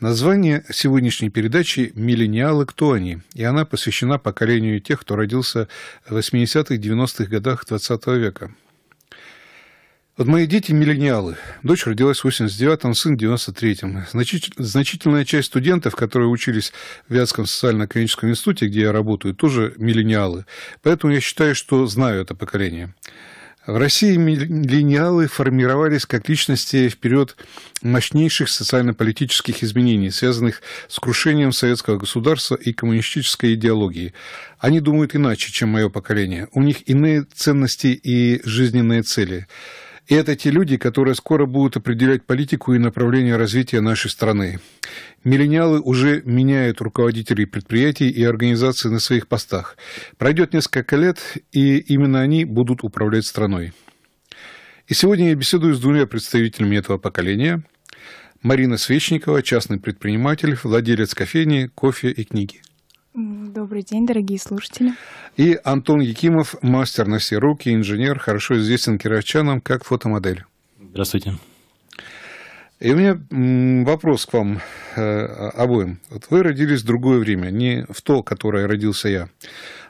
Название сегодняшней передачи «Миллениалы. Кто они?», и она посвящена поколению тех, кто родился в 80-х, 90-х годах XX -го века. Вот мои дети – миллениалы. Дочь родилась в 89-м, сын – в 93-м. значительная часть студентов, которые учились в Вятском социально экономическом институте, где я работаю, тоже миллениалы. Поэтому я считаю, что знаю это поколение. В России миллениалы формировались как личности в период мощнейших социально-политических изменений, связанных с крушением советского государства и коммунистической идеологии. Они думают иначе, чем мое поколение. У них иные ценности и жизненные цели. И это те люди, которые скоро будут определять политику и направление развития нашей страны. Миллениалы уже меняют руководителей предприятий и организаций на своих постах. Пройдет несколько лет, и именно они будут управлять страной. И сегодня я беседую с двумя представителями этого поколения. Марина Свечникова, частный предприниматель, владелец кофейни, кофе и книги. Добрый день, дорогие слушатели. И Антон Якимов, мастер на все руки, инженер, хорошо известен кировчанам как фотомодель. Здравствуйте. И у меня вопрос к вам э, обоим. Вот вы родились в другое время, не в то, которое родился я.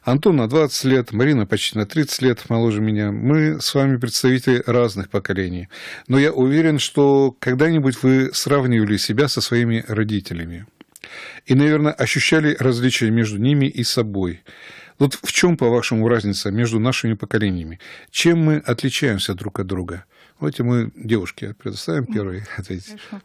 Антон на 20 лет, Марина почти на 30 лет моложе меня. Мы с вами представители разных поколений. Но я уверен, что когда-нибудь вы сравнивали себя со своими родителями и, наверное, ощущали различия между ними и собой. Вот в чем, по-вашему, разница между нашими поколениями? Чем мы отличаемся друг от друга? Давайте мы девушке предоставим первой ответить. Хорошо.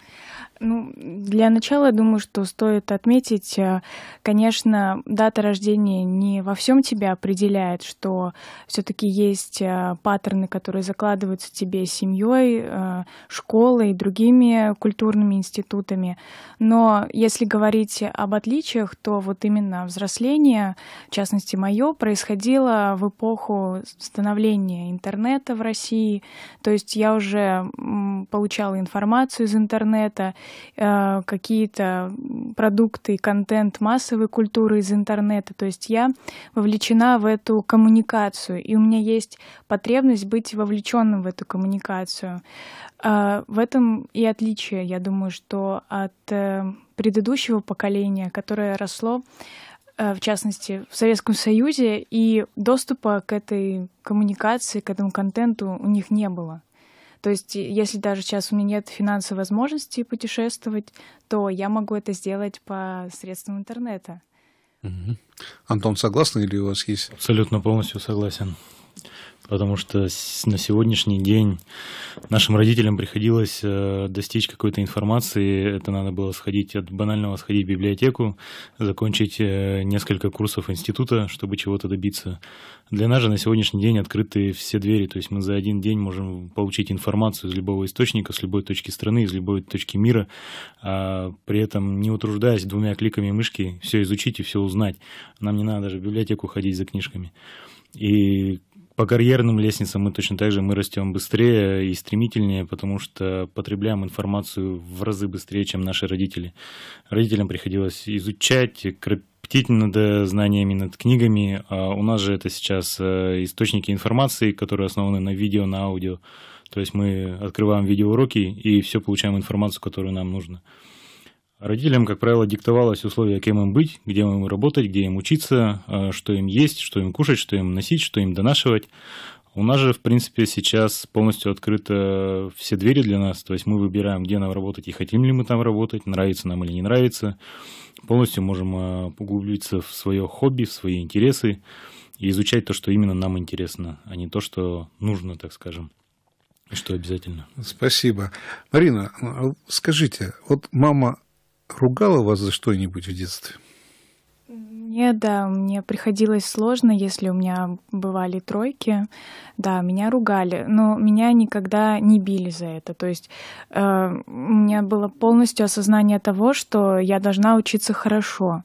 Ну, для начала, я думаю, что стоит отметить, э, конечно, дата рождения не во всем тебя определяет, что все-таки есть э, паттерны, которые закладываются тебе семьей, э, школой и другими культурными институтами. Но если говорить об отличиях, то вот именно взросление, в частности мое, происходило в эпоху становления интернета в России. То есть я уже получала информацию из интернета, Э, какие-то продукты, и контент массовой культуры из интернета. То есть я вовлечена в эту коммуникацию, и у меня есть потребность быть вовлеченным в эту коммуникацию. Э, в этом и отличие, я думаю, что от э, предыдущего поколения, которое росло в частности, в Советском Союзе, и доступа к этой коммуникации, к этому контенту у них не было. То есть, если даже сейчас у меня нет финансовой возможности путешествовать, то я могу это сделать по средствам интернета. Угу. Антон, согласны или у вас есть? Абсолютно полностью согласен потому что на сегодняшний день нашим родителям приходилось э, достичь какой-то информации. Это надо было сходить от банального сходить в библиотеку, закончить э, несколько курсов института, чтобы чего-то добиться. Для нас же на сегодняшний день открыты все двери, то есть мы за один день можем получить информацию из любого источника, с любой точки страны, из любой точки мира, а при этом не утруждаясь двумя кликами мышки все изучить и все узнать. Нам не надо даже в библиотеку ходить за книжками. И по карьерным лестницам мы точно так же мы растем быстрее и стремительнее, потому что потребляем информацию в разы быстрее, чем наши родители. Родителям приходилось изучать, птить над знаниями, над книгами. А у нас же это сейчас э, источники информации, которые основаны на видео, на аудио. То есть мы открываем видеоуроки и все получаем информацию, которую нам нужно. Родителям, как правило, диктовалось условия, кем им быть, где им работать, где им учиться, э, что им есть, что им кушать, что им носить, что им донашивать. У нас же, в принципе, сейчас полностью открыты все двери для нас. То есть мы выбираем, где нам работать и хотим ли мы там работать, нравится нам или не нравится. Полностью можем э, углубиться в свое хобби, в свои интересы и изучать то, что именно нам интересно, а не то, что нужно, так скажем. и Что обязательно. Спасибо. Марина, э, скажите, вот мама ругала вас за что-нибудь в детстве? Мне, да, мне приходилось сложно, если у меня бывали тройки. Да, меня ругали, но меня никогда не били за это. То есть э, у меня было полностью осознание того, что я должна учиться хорошо.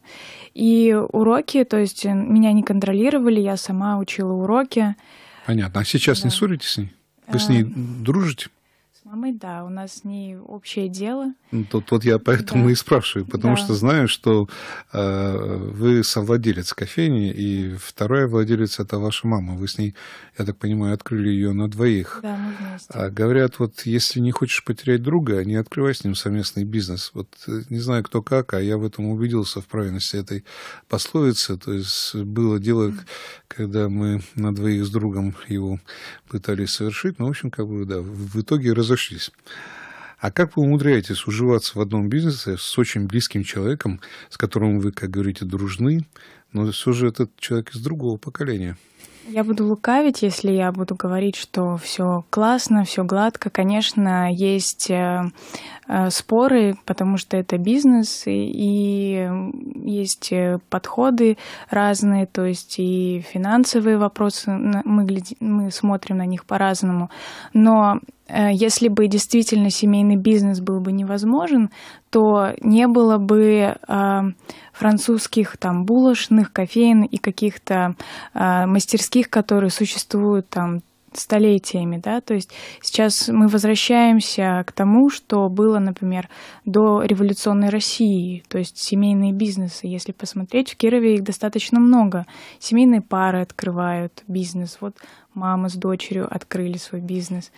И уроки, то есть э, меня не контролировали, я сама учила уроки. Понятно. А сейчас да. не ссоритесь с ней? Вы с э, ней дружите? С мамой, да, у нас с ней общее дело. Ну, тут вот я поэтому да. и спрашиваю, потому да. что знаю, что э, вы совладелец кофейни, и вторая владелец это ваша мама. Вы с ней, я так понимаю, открыли ее на двоих. Да, мы вместе. А говорят, вот если не хочешь потерять друга, не открывай с ним совместный бизнес. Вот э, не знаю, кто как, а я в этом убедился в правильности этой пословицы. То есть было дело, mm-hmm. когда мы на двоих с другом его пытались совершить, но, ну, в общем, как бы, да, в итоге раз разошлись. А как вы умудряетесь уживаться в одном бизнесе с очень близким человеком, с которым вы, как говорите, дружны, но все же этот человек из другого поколения? Я буду лукавить, если я буду говорить, что все классно, все гладко. Конечно, есть э, э, споры, потому что это бизнес, и есть э, подходы разные, то есть и финансовые вопросы, мы, мы смотрим на них по-разному. Но Э, если бы действительно семейный бизнес был бы невозможен, то не было бы э, французских там булочных, кофеин и каких-то э, мастерских, которые существуют там столетиями, да, то есть сейчас мы возвращаемся к тому, что было, например, до революционной России, то есть семейные бизнесы, если посмотреть, в Кирове их достаточно много, семейные пары открывают бизнес, вот мама с дочерью открыли свой бизнес,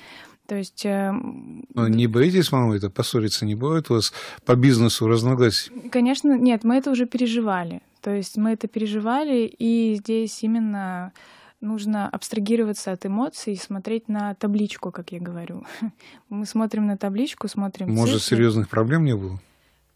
то есть... Эм, Но ну, не боитесь, мама, это поссориться не будет вас по бизнесу разногласий? Конечно, нет, мы это уже переживали. То есть мы это переживали, и здесь именно нужно абстрагироваться от эмоций и смотреть на табличку, как я говорю. Мы смотрим на табличку, смотрим... Может, цифры. серьезных проблем не было?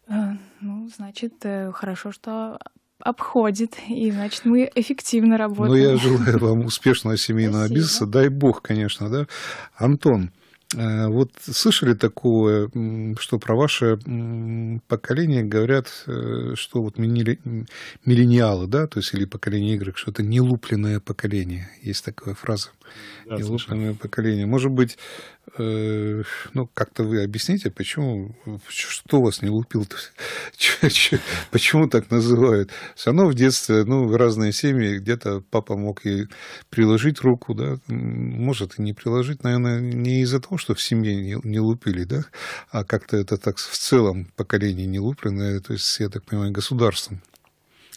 Э, ну, значит, э, хорошо, что обходит, и значит мы эффективно ну, работаем. Ну, я желаю вам успешного семейного Спасибо. бизнеса. Дай бог, конечно, да. Антон, э, вот слышали такое, что про ваше поколение говорят, э, что вот миллениалы, да, то есть или поколение Y, что это нелупленное поколение, есть такая фраза да, и лучшими Может быть, э, ну, как-то вы объясните, почему, что вас не лупил почему так называют? Все равно в детстве, ну, в разные семьи, где-то папа мог и приложить руку, да, может и не приложить, наверное, не из-за того, что в семье не, не лупили, да, а как-то это так в целом поколение не лупленное, то есть, я так понимаю, государством.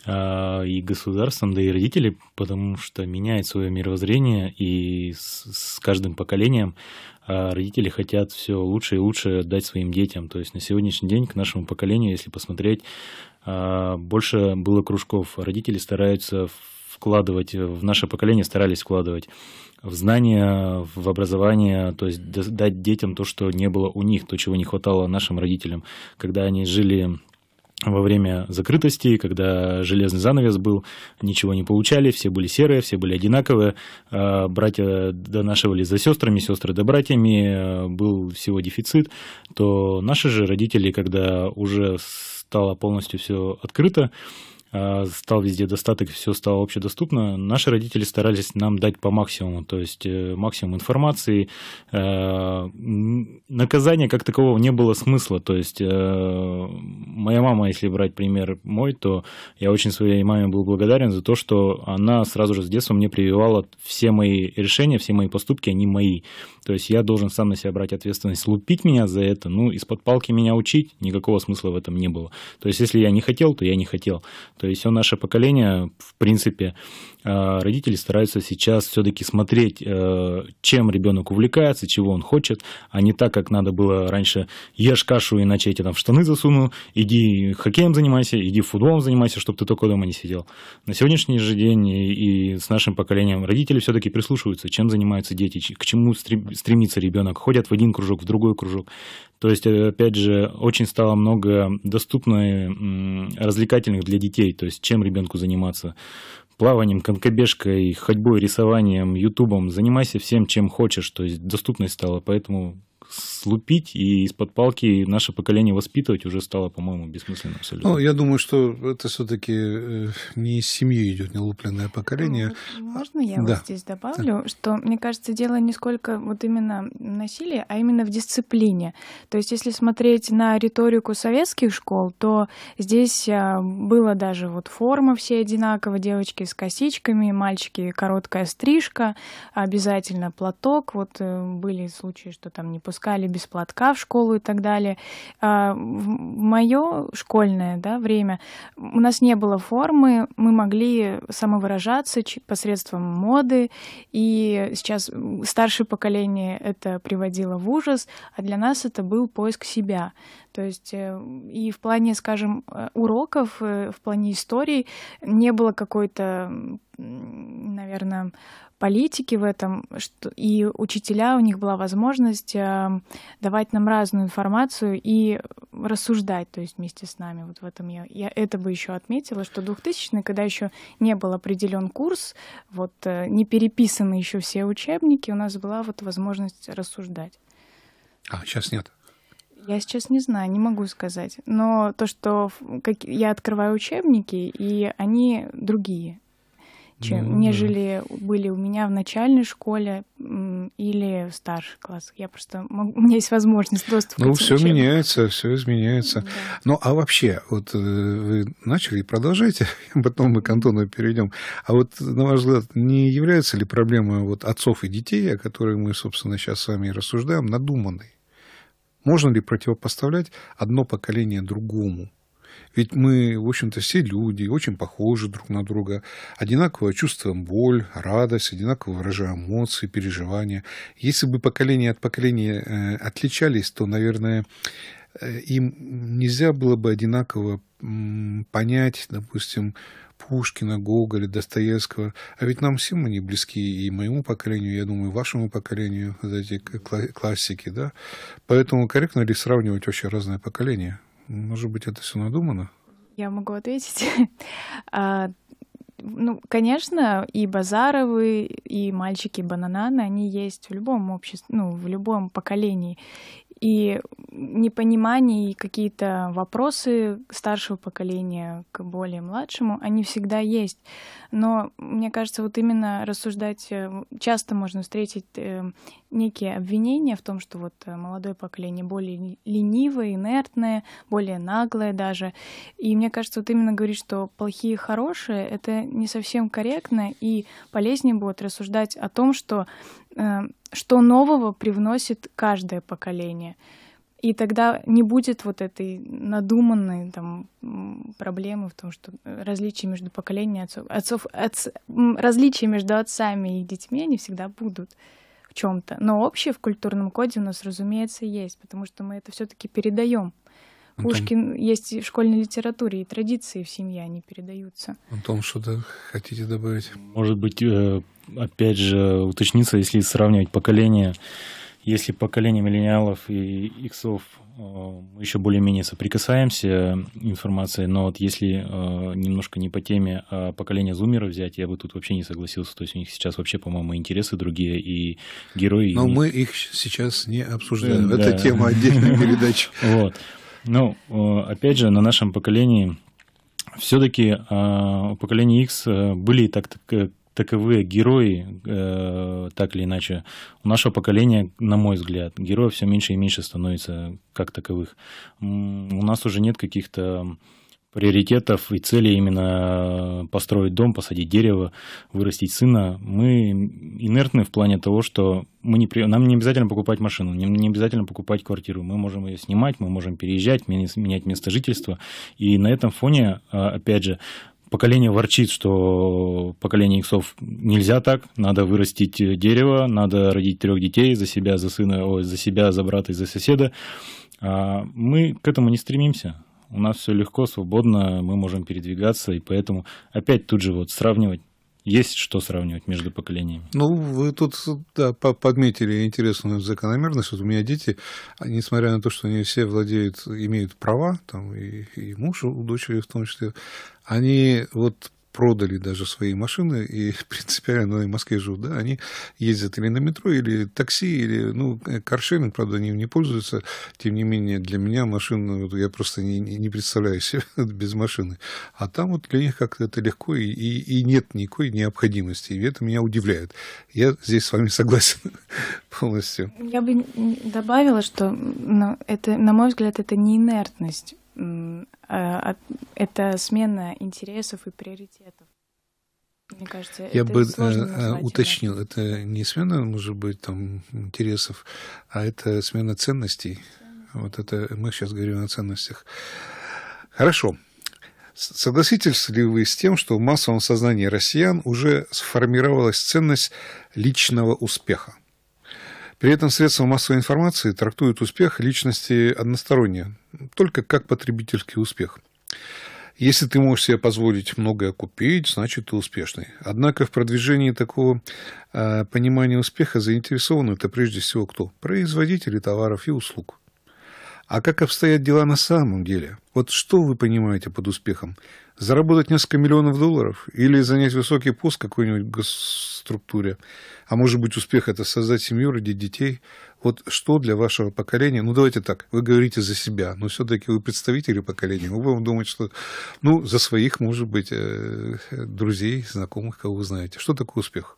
А, и государством, да и родители, потому что меняет свое мировоззрение, и с, с каждым поколением а, родители хотят все лучше и лучше отдать своим детям. То есть на сегодняшний день к нашему поколению, если посмотреть, а, больше было кружков. Родители стараются вкладывать, в наше поколение старались вкладывать в знания, в образование, то есть дать детям то, что не было у них, то, чего не хватало нашим родителям, когда они жили во время закрытости, когда железный занавес был, ничего не получали, все были серые, все были одинаковые, а, братья донашивали за сестрами, сестры до братьями, а, был всего дефицит, то наши же родители, когда уже стало полностью все открыто, а, стал везде достаток, все стало общедоступно, наши родители старались нам дать по максимуму, то есть э, максимум информации. Э, наказания как такового не было смысла, то есть э, моя мама, если брать пример мой, то я очень своей маме был благодарен за то, что она сразу же с детства мне прививала все мои решения, все мои поступки, они мои. То есть я должен сам на себя брать ответственность, лупить меня за это, ну, из-под палки меня учить, никакого смысла в этом не было. То есть если я не хотел, то я не хотел. То есть все наше поколение, в принципе, Э, родители стараются сейчас все-таки смотреть, э, чем ребенок увлекается, чего он хочет, а не так, как надо было раньше, ешь кашу, иначе я тебя там в штаны засуну, иди хоккеем занимайся, иди футболом занимайся, чтобы ты только дома не сидел. На сегодняшний же день и, с нашим поколением родители все-таки прислушиваются, чем занимаются дети, к чему стремится ребенок, ходят в один кружок, в другой кружок. То есть, э, опять же, очень стало много доступных развлекательных для детей, то есть чем ребенку заниматься плаванием, конкобежкой, ходьбой, рисованием, ютубом. Занимайся всем, чем хочешь. То есть доступность стала, поэтому слупить и из-под палки наше поколение воспитывать уже стало, по-моему, бессмысленно абсолютно. Ну, я думаю, что это все-таки э, не из семьи идет нелупленное поколение. Ну, можно я да. вот здесь добавлю, да. что, мне кажется, дело не сколько вот именно насилия, а именно в дисциплине. То есть, если смотреть на риторику советских школ, то здесь а, было даже вот форма все одинаково, девочки с косичками, мальчики короткая стрижка, обязательно платок. Вот э, были случаи, что там не пускали пускали без платка в школу и так далее. А, в мое школьное да, время у нас не было формы, мы могли самовыражаться посредством моды, и сейчас старшее поколение это приводило в ужас, а для нас это был поиск себя. То есть э, и в плане, скажем, э, уроков, э, в плане истории не было какой-то наверное, политики в этом, что, и учителя, у них была возможность эм, давать нам разную информацию и рассуждать, то есть вместе с нами. Вот в этом я, я это бы еще отметила, что 2000-е, когда еще не был определен курс, вот э, не переписаны еще все учебники, у нас была вот возможность рассуждать. А сейчас нет? Я сейчас не знаю, не могу сказать. Но то, что как я открываю учебники, и они другие чем, ну, нежели да. были у меня в начальной школе или в старших классах. Я просто могу, у меня есть возможность просто Ну, все меняется, все изменяется. Да. Ну, а вообще, вот э, вы начали и продолжайте, а потом мы к Антону перейдем. А вот, на ваш взгляд, не является ли проблема вот отцов и детей, о которой мы, собственно, сейчас с вами рассуждаем, надуманной? Можно ли противопоставлять одно поколение другому? Ведь мы, в общем-то, все люди, очень похожи друг на друга, одинаково чувствуем боль, радость, одинаково выражаем эмоции, переживания. Если бы поколение от поколения э, отличались, то, наверное, э, им нельзя было бы одинаково понять, допустим, Пушкина, Гоголя, Достоевского. А ведь нам всем они близки, и моему поколению, я думаю, вашему поколению, вот эти классики, да? Поэтому корректно ли сравнивать вообще разные поколения? Может быть, это все надумано? Я могу ответить. А, ну, конечно, и Базаровы, и мальчики Банананы, они есть в любом обществе, ну, в любом поколении и непонимание и какие-то вопросы старшего поколения к более младшему, они всегда есть. Но мне кажется, вот именно рассуждать, э, часто можно встретить э, некие обвинения в том, что вот э, молодое поколение более ленивое, инертное, более наглое даже. И мне кажется, вот именно говорить, что плохие хорошие, это не совсем корректно, и полезнее будет рассуждать о том, что Э, что нового привносит каждое поколение. И тогда не будет вот этой надуманной там, проблемы в том, что различия между поколениями отцов, отцов отц, различия между отцами и детьми, они всегда будут в чем-то. Но общее в культурном коде у нас, разумеется, есть, потому что мы это все-таки передаем. Пушкин том... есть в школьной литературе, и традиции в семье, они передаются. О том, что-то хотите добавить? Может быть, э, опять же, уточниться, если сравнивать поколения, если поколение миллениалов и иксов э, мы еще более-менее соприкасаемся информацией, но вот если э, немножко не по теме а поколение зумера взять, я бы тут вообще не согласился. То есть у них сейчас вообще, по-моему, интересы другие и герои. Но и... мы их сейчас не обсуждаем. Да. Это тема отдельной передачи. Ну, э, опять же, на нашем поколении все-таки а, у поколения X э, были так, таковые герои, э, так или иначе, у нашего поколения, на мой взгляд, героев все меньше и меньше становится как таковых. У нас уже нет каких-то приоритетов и целей именно построить дом, посадить дерево, вырастить сына. Мы инертны в плане того, что мы не, нам не обязательно покупать машину, не, не обязательно покупать квартиру. Мы можем ее снимать, мы можем переезжать, менять место жительства. И на этом фоне, а, опять же, поколение ворчит, что поколение иксов нельзя так, надо вырастить дерево, надо родить трех детей за себя, за сына, о, за себя, за брата и за соседа. А, мы к этому не стремимся. У нас все легко, свободно, мы можем передвигаться, и поэтому опять тут же вот сравнивать есть что сравнивать между поколениями. Ну, вы тут да, подметили интересную закономерность. Вот у меня дети, несмотря на то, что они все владеют, имеют права, там, и, и муж у дочери в том числе, они вот продали даже свои машины и принципиально на Москве живут, да, они ездят или на метро, или такси, или, ну, э, каршеринг, правда, они не пользуются, тем не менее, для меня машина, я просто не, не представляю себе без машины, а там вот для них как-то это легко, и, и, и нет никакой необходимости, и это меня удивляет. Я здесь с вами согласен полностью. Я бы добавила, что это, на мой взгляд, это не инертность, а, это смена интересов и приоритетов. Мне кажется, я это бы э, э, уточнил, это не смена, может быть, там интересов, а это смена ценностей. Вот это мы сейчас говорим о ценностях. Хорошо. Согласитесь ли вы с тем, что в массовом сознании россиян уже сформировалась ценность личного успеха? При этом средства массовой информации трактуют успех личности односторонне, только как потребительский успех. Если ты можешь себе позволить многое купить, значит ты успешный. Однако в продвижении такого э, понимания успеха заинтересованы это прежде всего кто? Производители товаров и услуг. А как обстоят дела на самом деле? Вот что вы понимаете под успехом? Заработать несколько миллионов долларов? Или занять высокий пост в какой-нибудь госструктуре? А может быть, успех – это создать семью, родить детей? Вот что для вашего поколения? Ну, давайте так, вы говорите за себя, но все-таки вы представители поколения. Мы будем думать, что, ну, за своих, может быть, э, друзей, знакомых, кого вы знаете. Что такое успех?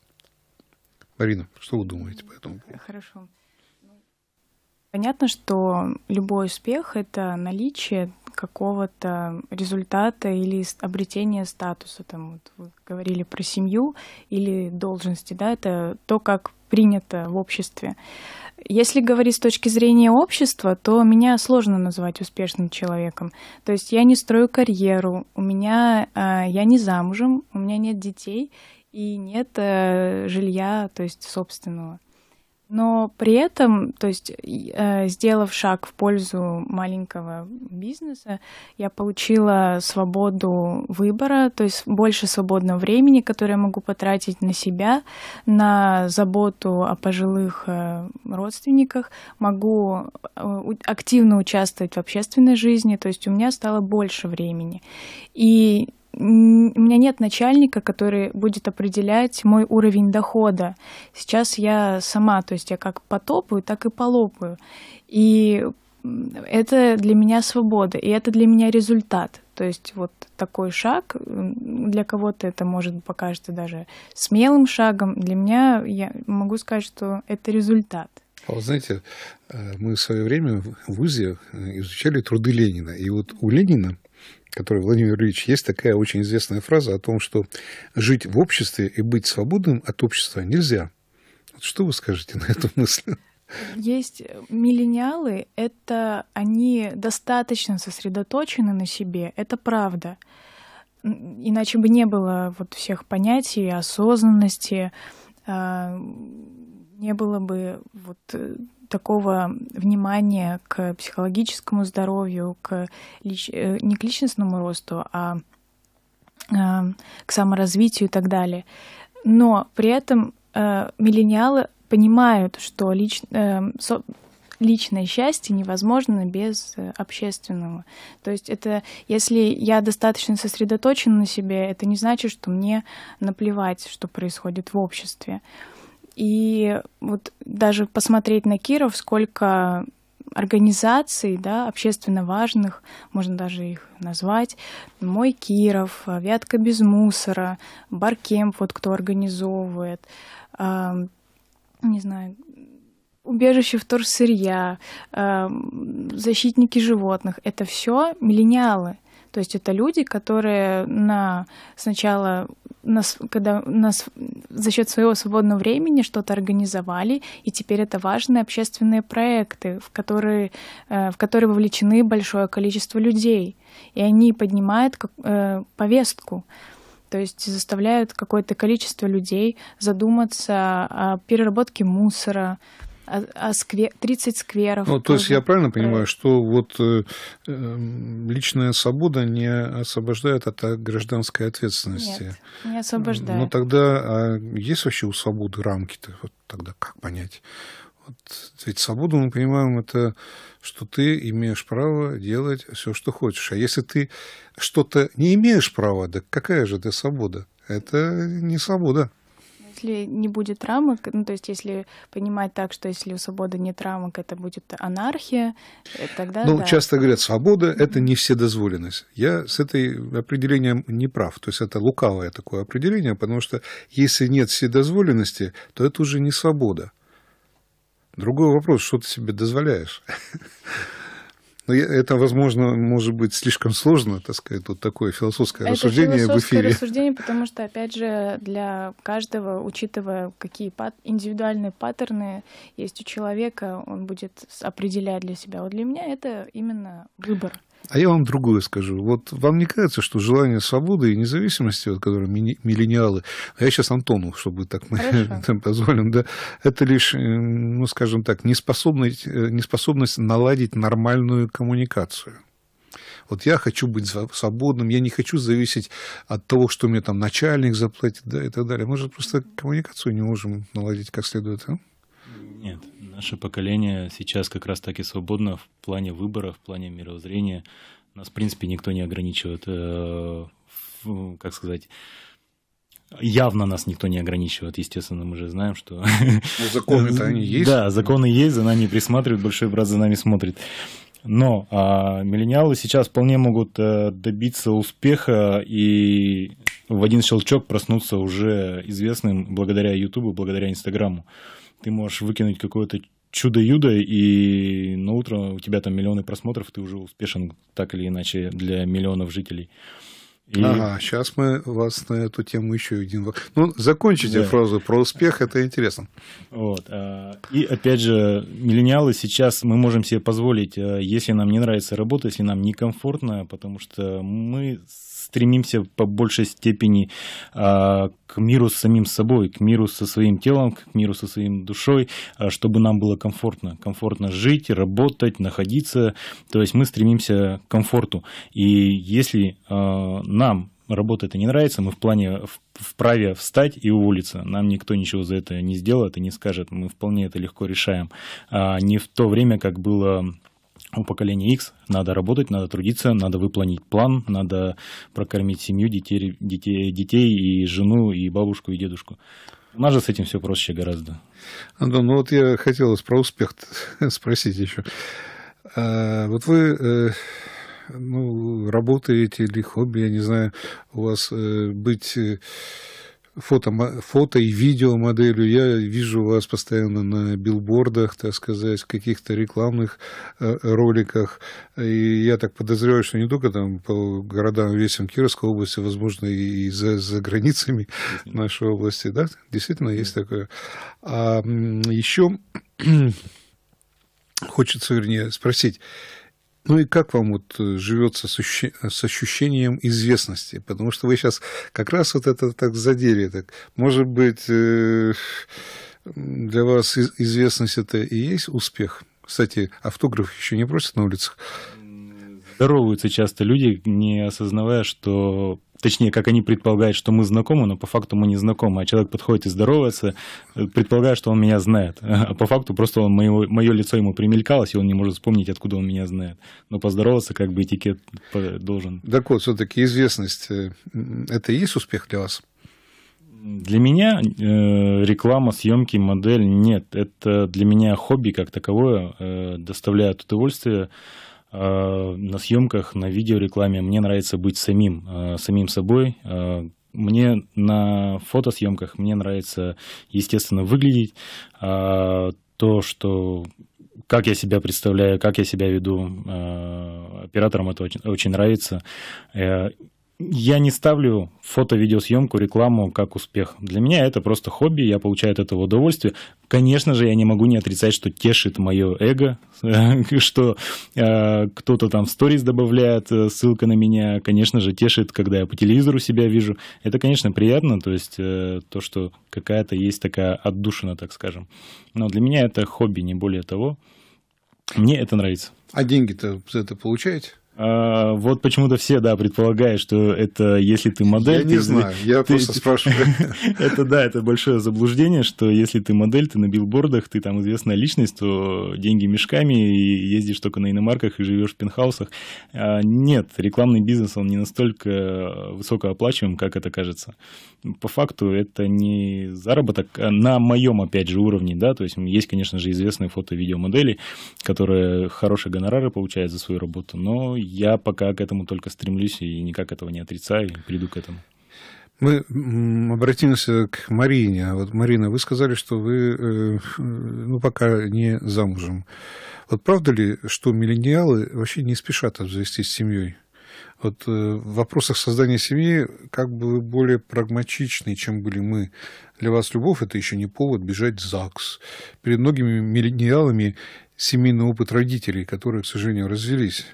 Марина, что вы думаете по этому поводу? Хорошо. Понятно, что любой успех — это наличие какого-то результата или обретения статуса. Там, вот вы говорили про семью или должности, да, это то, как принято в обществе. Если говорить с точки зрения общества, то меня сложно назвать успешным человеком. То есть я не строю карьеру, у меня э, я не замужем, у меня нет детей и нет э, жилья, то есть собственного. Но при этом, то есть, э, сделав шаг в пользу маленького бизнеса, я получила свободу выбора, то есть больше свободного времени, которое я могу потратить на себя, на заботу о пожилых э, родственниках, могу э, активно участвовать в общественной жизни, то есть у меня стало больше времени. И у меня нет начальника, который будет определять мой уровень дохода. Сейчас я сама, то есть я как потопаю, так и полопаю. И это для меня свобода, и это для меня результат. То есть вот такой шаг, для кого-то это может покажется даже смелым шагом, для меня я могу сказать, что это результат. А вот знаете, э, мы в свое время в ВУЗе э, изучали труды Ленина. И вот у Ленина который Владимир Юрьевич, есть такая очень известная фраза о том, что жить в обществе и быть свободным от общества нельзя. Вот что вы скажете на эту мысль? Есть миллениалы, это они достаточно сосредоточены на себе, это правда. Иначе бы не было вот всех понятий, осознанности, а, не было бы вот э, такого внимания к психологическому здоровью, к лич... Э, не к личностному росту, а, а к саморазвитию и так далее. Но при этом э, миллениалы понимают, что лич... Э, личное счастье невозможно без общественного. То есть это, если я достаточно сосредоточен на себе, это не значит, что мне наплевать, что происходит в обществе. И вот даже посмотреть на Киров, сколько организаций, да, общественно важных, можно даже их назвать, «Мой Киров», «Вятка без мусора», «Баркемп», вот кто организовывает, э, не знаю, убежище вторсырья, э, эм, защитники животных, это все миллениалы – то есть это люди, которые на сначала нас, когда нас за счет своего свободного времени что-то организовали, и теперь это важные общественные проекты, в которые, э, в которые вовлечены большое количество людей, и они поднимают э, повестку, то есть заставляют какое-то количество людей задуматься о переработке мусора, а, а сквер, 30 скверов. Ну, то есть я правильно понимаю, э. что вот э, эм, личная свобода не освобождает от гражданской ответственности? Нет, не освобождает. Ну, тогда а есть вообще у свободы рамки-то? Вот тогда как понять? Вот, ведь свободу мы понимаем это, что ты имеешь право делать все, что хочешь. А если ты что-то не имеешь права, да какая же это свобода? Это не свобода если не будет рамок, ну, то есть если понимать так, что если у свободы нет рамок, это будет анархия, э, тогда... Ну, да. часто говорят, свобода — это не вседозволенность. Я с этой определением не прав. То есть это лукавое такое определение, потому что если нет вседозволенности, то это уже не свобода. Другой вопрос, что ты себе дозволяешь. Но ну, это, возможно, может быть слишком сложно, так сказать, вот такое философское это рассуждение философское в эфире. Философское рассуждение, потому что, опять же, для каждого, учитывая, какие индивидуальные паттерны есть у человека, он будет определять для себя. Вот для меня это именно выбор. А я вам другое скажу. Вот вам не кажется, что желание свободы и независимости, вот, которые миллениалы, а я сейчас Антону, чтобы так Хорошо. мы позволим, да, это лишь, э, ну, скажем так, неспособность, э, неспособность наладить нормальную коммуникацию. Вот я хочу быть свободным, я не хочу зависеть от того, что мне там начальник заплатит, да, и так далее. Мы же просто коммуникацию не можем наладить как следует, а? Нет, Наше поколение сейчас как раз таки свободно в плане выбора, в плане мировоззрения. Нас, в принципе, никто не ограничивает, э, как сказать, Явно нас никто не ограничивает, естественно, мы же знаем, что... Ну, законы-то они есть. Да, законы есть, за нами присматривают, большой брат за нами смотрит. Но а, миллениалы сейчас вполне могут а, добиться успеха и в один щелчок проснуться уже известным благодаря Ютубу, благодаря Инстаграму ты можешь выкинуть какое-то чудо-юдо, и на утро у тебя там миллионы просмотров, ты уже успешен так или иначе для миллионов жителей. И... Ага, сейчас мы вас на эту тему еще один... Ну, закончите да. фразу про успех, это интересно. Вот. А, и, опять же, миллениалы сейчас мы можем себе позволить, а, если нам не нравится работа, если нам некомфортно, потому что мы стремимся по большей степени а, к миру с самим собой, к миру со своим телом, к миру со своим душой, а, чтобы нам было комфортно. Комфортно жить, работать, находиться. То есть мы стремимся к комфорту. И если а, нам работа это не нравится, мы в плане вправе встать и уволиться. Нам никто ничего за это не сделает и не скажет. Мы вполне это легко решаем. А не в то время, как было у поколения X надо работать, надо трудиться, надо выполнить план, надо прокормить семью, детей, детей, детей и жену, и бабушку, и дедушку. У нас же с этим все проще гораздо. Антон, ну вот я хотел про успех спросить еще. А, вот вы э, ну, работаете или хобби, я не знаю, у вас э, быть э, фото, фото и видеомоделью. Я вижу вас постоянно на билбордах, так сказать, в каких-то рекламных э, роликах. И я так подозреваю, что не только там по городам весим Кировской области, возможно, и за, за границами нашей области, да? Действительно есть такое. А еще хочется, вернее, спросить, ну и как вам вот э, живется с ощущением известности? Потому что вы сейчас как раз вот это так задели. Так. Может быть, э, для вас известность это и есть успех? Кстати, автограф еще не просят на улицах. Здороваются часто люди, не осознавая, что точнее, как они предполагают, что мы знакомы, но по факту мы не знакомы, а человек подходит и здоровается, предполагая, что он меня знает, а по факту просто он, мое, мое лицо ему примелькалось, и он не может вспомнить, откуда он меня знает. Но поздороваться как бы этикет должен. Так вот, все-таки известность, э, это и есть успех для вас? Для меня э, реклама, съемки, модель нет. Это для меня хобби как таковое э, доставляет удовольствие. Э, на съемках, на видеорекламе мне нравится быть самим, э, самим собой. Э, мне на фотосъемках мне нравится, естественно, выглядеть. То, что как я себя представляю, как я себя веду. Операторам это очень, очень нравится. Я не ставлю фото-видеосъемку, рекламу как успех. Для меня это просто хобби, я получаю от этого удовольствие. Конечно же, я не могу не отрицать, что тешит мое эго, что э, кто-то там в сторис добавляет э, ссылка на меня. Конечно же, тешит, когда я по телевизору себя вижу. Это, конечно, приятно, то есть э, то, что какая-то есть такая отдушина, так скажем. Но для меня это хобби, не более того. Мне это нравится. А деньги-то за это получаете? А, вот почему-то все, да, предполагают, что это если ты модель... Я ты, не знаю, я ты, просто спрашиваю. это, да, это большое заблуждение, что если ты модель, ты на билбордах, ты там известная личность, то деньги мешками и ездишь только на иномарках и живешь в пентхаусах. А, нет, рекламный бизнес, он не настолько высокооплачиваем, как это кажется. По факту это не заработок а на моем, опять же, уровне, да, то есть есть, конечно же, известные фото-видеомодели, которые хорошие гонорары получают за свою работу, но я пока к этому только стремлюсь и никак этого не отрицаю, и приду к этому. Мы обратимся к Марине. А вот, Марина, вы сказали, что вы э, ну, пока не замужем. Вот правда ли, что миллениалы вообще не спешат обзавестись семьей? Вот э, в вопросах создания семьи как бы вы более прагматичны, чем были мы. Для вас любовь – это еще не повод бежать в ЗАГС. Перед многими миллениалами семейный опыт родителей, которые, к сожалению, развелись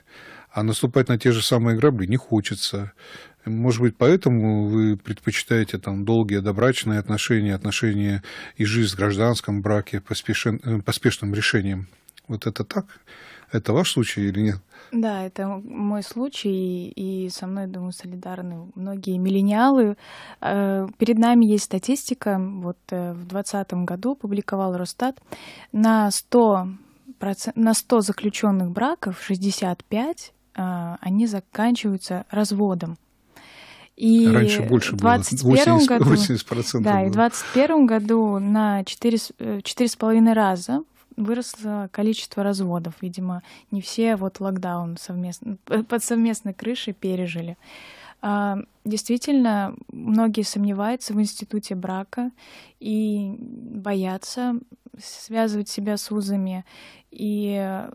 а наступать на те же самые грабли не хочется. Может быть, поэтому вы предпочитаете там долгие добрачные отношения, отношения и жизнь в гражданском браке поспешен, э, поспешным решением. Вот это так? Это ваш случай или нет? Да, это мой случай, и со мной, думаю, солидарны многие миллениалы. Э, перед нами есть статистика. Вот э, в 2020 году публиковал Росстат. На 100, на 100 заключенных браков 65 а, они заканчиваются разводом. И Раньше больше 21 было, 80%. Году, да, было. и в 2021 году на 4,5 э, раза выросло количество разводов. Видимо, не все вот локдаун совместно, э, под совместной крышей пережили. А, действительно многие сомневаются в институте брака и боятся связывать себя с узами. И э,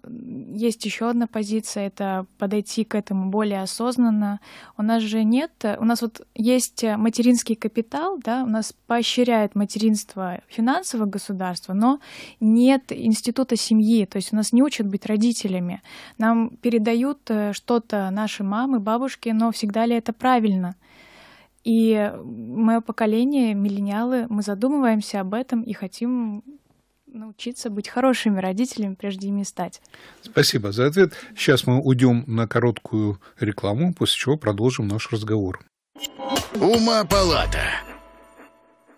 есть еще одна позиция — это подойти к этому более осознанно. У нас же нет... Э, у нас вот есть э, материнский капитал, да, у нас поощряет материнство финансово государство, но нет института семьи, то есть у нас не учат быть родителями. Нам передают что-то наши мамы, бабушки, но всегда ли это правильно? И мое поколение, миллениалы, мы задумываемся об этом и хотим научиться быть хорошими родителями, прежде ими стать. Спасибо за ответ. Сейчас мы уйдем на короткую рекламу, после чего продолжим наш разговор. Ума палата.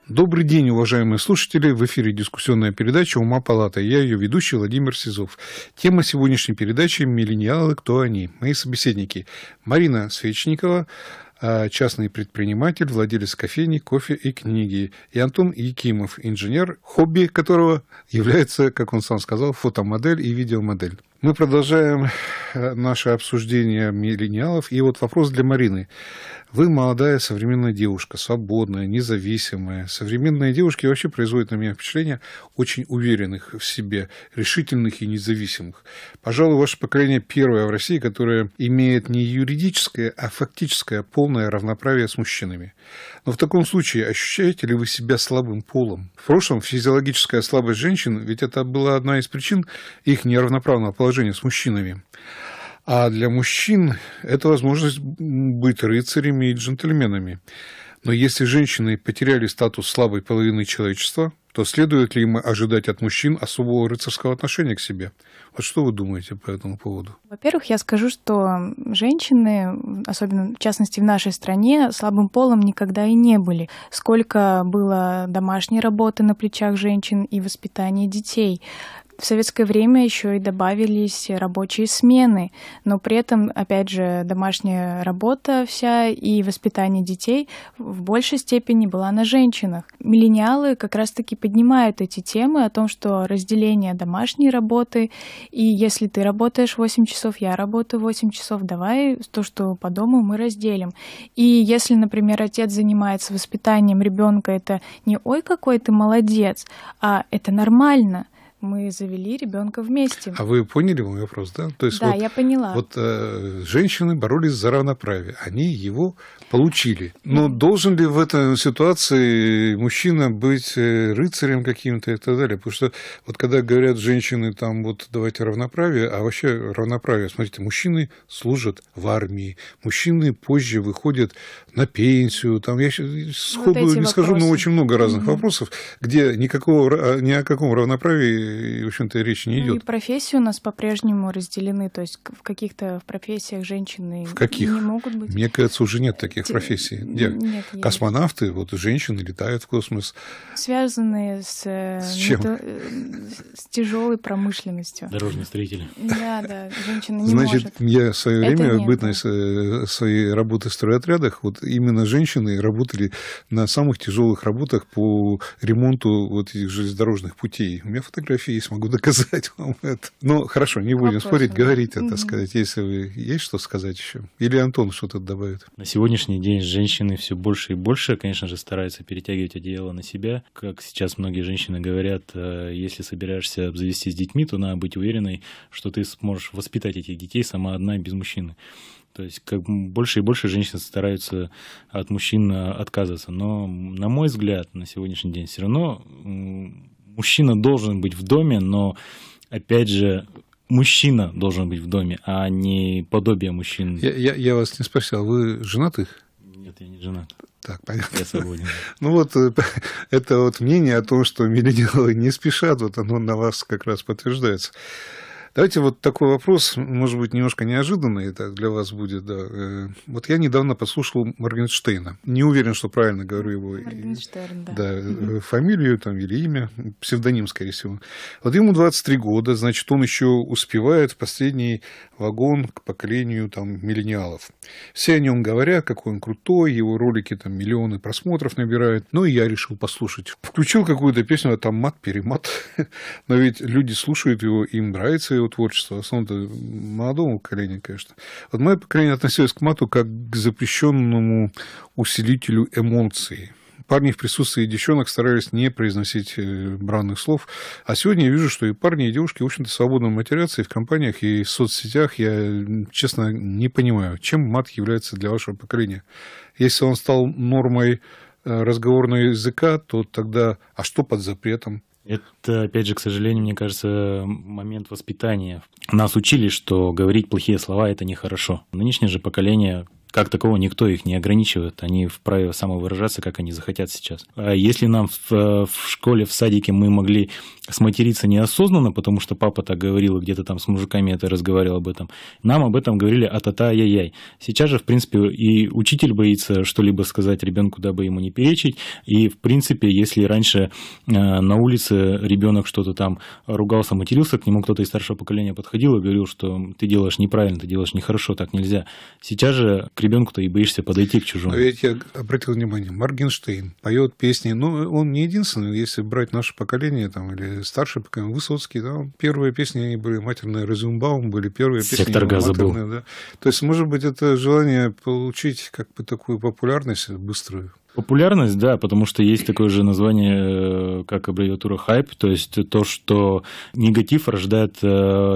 Добрый день, уважаемые слушатели. В эфире дискуссионная передача «Ума палата». Я ее ведущий Владимир Сизов. Тема сегодняшней передачи – «Миллениалы. Кто они?». Мои собеседники – Марина Свечникова, а, частный предприниматель, владелец кофейни, кофе и книги, и Антон Якимов, инженер, хобби которого является, как он сам сказал, фотомодель и видеомодель. Мы продолжаем э, наше обсуждение миллениалов. И вот вопрос для Марины. Вы молодая современная девушка, свободная, независимая. Современные девушки вообще производят на меня впечатление очень уверенных в себе, решительных и независимых. Пожалуй, ваше поколение первое в России, которое имеет не юридическое, а фактическое полное равноправие с мужчинами. Но в таком случае ощущаете ли вы себя слабым полом? В прошлом физиологическая слабость женщин, ведь это была одна из причин их неравноправного положения отношения с мужчинами. А для мужчин это возможность быть рыцарями и джентльменами. Но если женщины потеряли статус слабой половины человечества, то следует ли им ожидать от мужчин особого рыцарского отношения к себе? Вот что вы думаете по этому поводу? Во-первых, я скажу, что женщины, особенно в частности в нашей стране, слабым полом никогда и не были. Сколько было домашней работы на плечах женщин и воспитания детей. В советское время еще и добавились рабочие смены, но при этом, опять же, домашняя работа вся и воспитание детей в большей степени была на женщинах. Миллениалы как раз-таки поднимают эти темы о том, что разделение домашней работы, и если ты работаешь 8 часов, я работаю 8 часов, давай то, что по дому мы разделим. И если, например, отец занимается воспитанием ребенка, это не «Ой, какой ты молодец», а «Это нормально», мы завели ребенка вместе. А вы поняли мой вопрос, да? То есть да, вот, я поняла. Вот э, женщины боролись за равноправие, они его получили. Но mm. должен ли в этой ситуации мужчина быть э, рыцарем каким-то и так далее? Потому что вот когда говорят женщины там вот давайте равноправие, а вообще равноправие, смотрите, мужчины служат в армии, мужчины позже выходят на пенсию, там я сходу вот не вопросы. скажу, но очень много разных mm-hmm. вопросов, где никакого а, ни о каком равноправии и, в общем-то, речь не ну, идет. И профессии у нас по-прежнему разделены, то есть в каких-то профессиях женщины в каких? не могут быть. Мне кажется, уже нет таких Т... профессий. Где? Нет, Космонавты, есть. вот женщины летают в космос. Связанные с, э, с, чем? Мето... Э, с тяжелой промышленностью. Дорожные строители. Да, да, женщины не Значит, может. я в свое время, в бытность э, своей работы в стройотрядах, вот именно женщины работали на самых тяжелых работах по ремонту вот этих железнодорожных путей. У меня фотография фотографии и смогу доказать вам это. Ну, хорошо, не будем Вопрос, спорить, да. это угу. сказать, если вы есть что сказать еще. Или Антон что-то добавит. На сегодняшний день женщины все больше и больше, конечно же, стараются перетягивать одеяло на себя. Как сейчас многие женщины говорят, э, если собираешься обзавестись детьми, то надо быть уверенной, что ты сможешь воспитать этих детей сама одна без мужчины. То есть как больше и больше женщин стараются от мужчин э, отказываться. Но, на мой взгляд, на сегодняшний день все равно мужчина должен быть в доме, но, опять же, мужчина должен быть в доме, а не подобие мужчин. Я, я, я вас не спросил, вы женаты? Нет, я не женат. Так, понятно. Я свободен. Ну вот, э, это вот мнение о том, что миллениалы не спешат, вот оно на вас как раз подтверждается. Давайте вот такой вопрос, может быть, немножко неожиданный это для вас будет. Да. Э, вот я недавно послушал Моргенштейна. Не уверен, что правильно говорю его Моргенштерн, да. да э, Фамилию там, или имя, псевдоним, скорее всего. Вот ему 23 года, значит, он еще успевает в последний вагон к поколению там, миллениалов. Все о нем говорят, какой он крутой, его ролики там миллионы просмотров набирают. Ну и я решил послушать. Включил какую-то песню, а там мат-перемат. Но ведь люди слушают его, им нравится его своего творчества, в основном молодому поколению, конечно. Вот мое поколение относилось к мату как к запрещенному усилителю эмоций парни в присутствии девчонок старались не произносить э, бранных слов. А сегодня я вижу, что и парни, и девушки, в общем-то, свободно матерятся и в компаниях, и в соцсетях. Я, честно, не понимаю, чем мат является для вашего поколения. Если он стал нормой э, разговорного языка, то тогда а что под запретом? Это, опять же, к сожалению, мне кажется, момент воспитания. Нас учили, что говорить плохие слова – это нехорошо. Нынешнее же поколение как такого никто их не ограничивает. Они вправе самовыражаться, как они захотят сейчас. А если нам в, э, в школе, в садике мы могли сматериться неосознанно, потому что папа так говорил, где-то там с мужиками это разговаривал об этом, нам об этом говорили а та та яй яй Сейчас же, в принципе, и учитель боится что-либо сказать ребенку, дабы ему не перечить. И, в принципе, если раньше э, на улице ребенок что-то там ругался, матерился, к нему кто-то из старшего поколения подходил и говорил, что ты делаешь неправильно, ты делаешь нехорошо, так нельзя. Сейчас же к ребенку-то и боишься подойти к чужому. Но а ведь я обратил внимание, Моргенштейн поет песни, но ну, он не единственный, если брать наше поколение там, или старшее поколение, ну, Высоцкий, там первые песни они были матерные, Разумбаум были первые Сектор песни. Сектор газа матерные, был. Да. То есть, может быть, это желание получить как бы такую популярность быструю, Популярность, да, потому что есть такое же название, э, как аббревиатура хайп, то есть то, что негатив рождает э,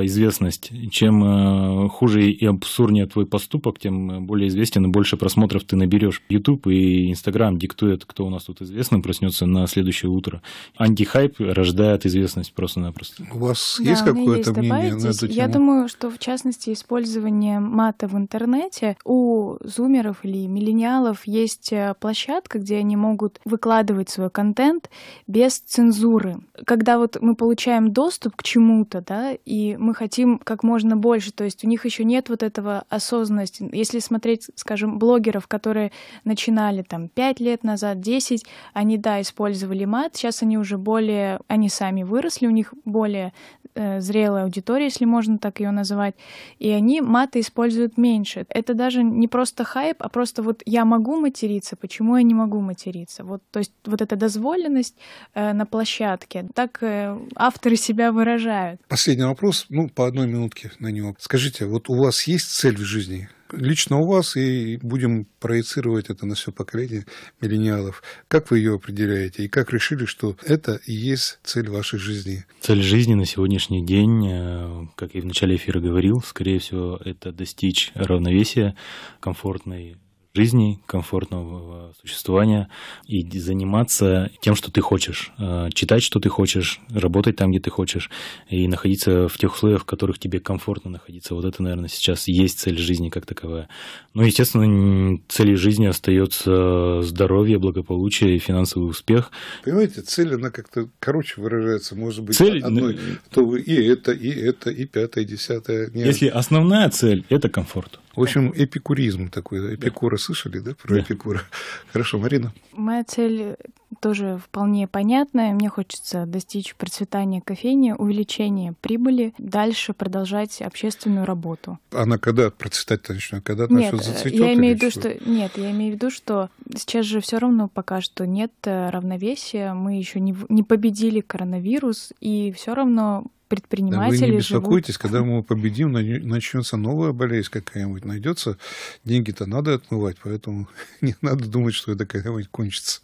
известность. Чем э, хуже и абсурднее твой поступок, тем более известен и больше просмотров ты наберешь. YouTube и Instagram диктуют, кто у нас тут известный проснется на следующее утро. Антихайп рождает известность просто-напросто. У вас да, есть какое-то мнение на эту тему? Я думаю, что в частности использование мата в интернете у зумеров или миллениалов есть площадка, площадка, где они могут выкладывать свой контент без цензуры. Когда вот мы получаем доступ к чему-то, да, и мы хотим как можно больше, то есть у них еще нет вот этого осознанности. Если смотреть, скажем, блогеров, которые начинали там 5 лет назад, 10, они, да, использовали мат, сейчас они уже более, они сами выросли, у них более э, зрелая аудитория, если можно так ее называть, и они маты используют меньше. Это даже не просто хайп, а просто вот я могу материться, почему я не могу материться. Вот, то есть вот эта дозволенность э, на площадке, так э, авторы себя выражают. Последний вопрос, ну, по одной минутке на него. Скажите, вот у вас есть цель в жизни? Лично у вас, и будем проецировать это на все поколение миллениалов. Как вы ее определяете и как решили, что это и есть цель вашей жизни? Цель жизни на сегодняшний день, э, как я в начале эфира говорил, скорее всего, это достичь равновесия комфортной жизни, комфортного существования и заниматься тем, что ты хочешь, э, читать, что ты хочешь, работать там, где ты хочешь, и находиться в тех условиях, в которых тебе комфортно находиться. Вот это, наверное, сейчас есть цель жизни как таковая. Ну, естественно, целью жизни остается здоровье, благополучие и финансовый успех. Понимаете, цель, она как-то короче выражается, может быть, цель... одной, то вы и это, и это, и пятое, и десятое. Нет. Если основная цель – это комфорт в общем, эпикуризм такой. Да? Эпикура да. слышали, да, про да. эпикура? Хорошо, Марина. Моя цель тоже вполне понятная. Мне хочется достичь процветания кофейни, увеличения прибыли, дальше продолжать общественную работу. Она когда процветать начнет? Когда она нет, э, зацветет? Я имею в виду, что? что нет, я имею в виду, что сейчас же все равно пока что нет э, равновесия. Мы еще не, не победили коронавирус, и все равно предприниматели. Да вы не беспокойтесь, живут... когда мы победим, начнется новая болезнь какая-нибудь, найдется. Деньги-то надо отмывать, поэтому не надо думать, что это когда-нибудь кончится.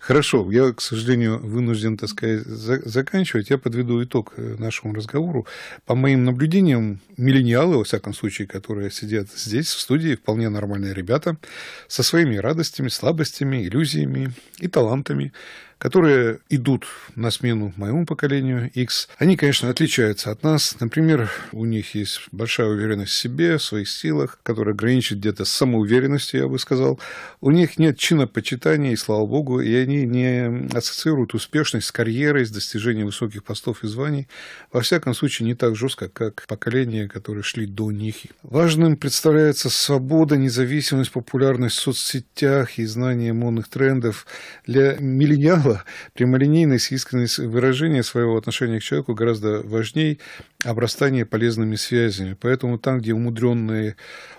Хорошо, я, к сожалению, вынужден, так сказать, заканчивать. Я подведу итог э, нашему разговору. По моим наблюдениям, миллениалы, во всяком случае, которые сидят здесь, в студии, вполне нормальные ребята, со своими радостями, слабостями, иллюзиями и талантами которые идут на смену моему поколению X, они, конечно, отличаются от нас. Например, у них есть большая уверенность в себе, в своих силах, которая граничит где-то с самоуверенностью, я бы сказал. У них нет чина почитания, и слава богу, и они не ассоциируют успешность с карьерой, с достижением высоких постов и званий. Во всяком случае, не так жестко, как поколения, которые шли до них. Важным представляется свобода, независимость, популярность в соцсетях и знание модных трендов. Для миллениала прямолинейность, искренность выражения своего отношения к человеку гораздо важнее, обрастание полезными связями. Поэтому там, где умудренные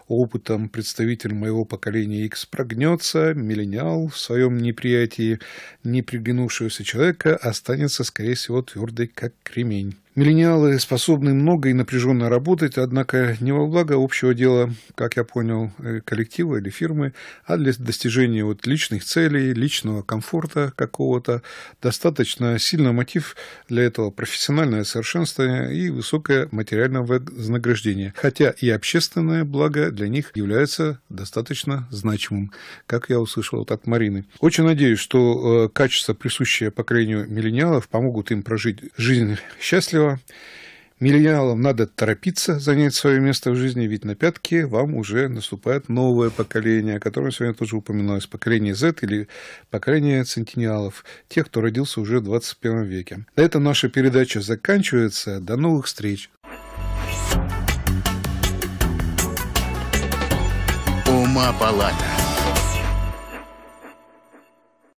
опытом представитель моего поколения X прогнется, миллениал в своем неприятии не приглянувшегося человека останется, скорее всего, твердый, как кремень. Миллениалы способны много и напряженно работать, однако не во благо общего дела, как я понял, э, коллектива или фирмы, а для достижения вот личных целей, личного комфорта какого-то. Достаточно сильный мотив для этого профессиональное совершенствование и высокое высокое материальное вознаграждение, хотя и общественное благо для них является достаточно значимым, как я услышал от Марины. Очень надеюсь, что э, качества, присущие поколению миллениалов, помогут им прожить жизнь счастливо. Миллениалам надо торопиться занять свое место в жизни, ведь на пятки вам уже наступает новое поколение, о котором сегодня тоже упоминалось, поколение Z или поколение центениалов, тех, кто родился уже в 21 веке. На этом наша передача заканчивается. До новых встреч! Ума палата.